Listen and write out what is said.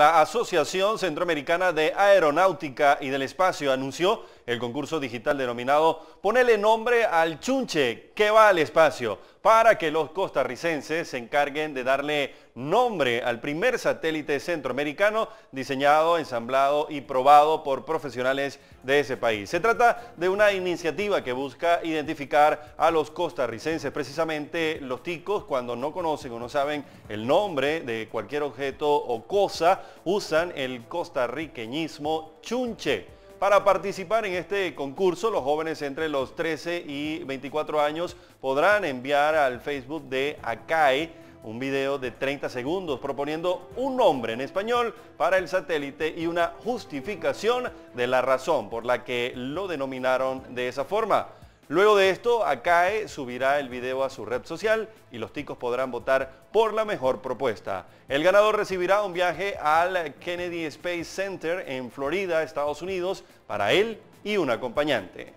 La Asociación Centroamericana de Aeronáutica y del Espacio anunció el concurso digital denominado Ponele nombre al chunche que va al espacio para que los costarricenses se encarguen de darle nombre al primer satélite centroamericano diseñado, ensamblado y probado por profesionales de ese país. Se trata de una iniciativa que busca identificar a los costarricenses, precisamente los ticos, cuando no conocen o no saben el nombre de cualquier objeto o cosa, usan el costarriqueñismo chunche para participar en este concurso, los jóvenes entre los 13 y 24 años podrán enviar al Facebook de ACAE un video de 30 segundos proponiendo un nombre en español para el satélite y una justificación de la razón por la que lo denominaron de esa forma. Luego de esto, ACAE subirá el video a su red social y los ticos podrán votar por la mejor propuesta. El ganador recibirá un viaje al Kennedy Space Center en Florida, Estados Unidos, para él y un acompañante.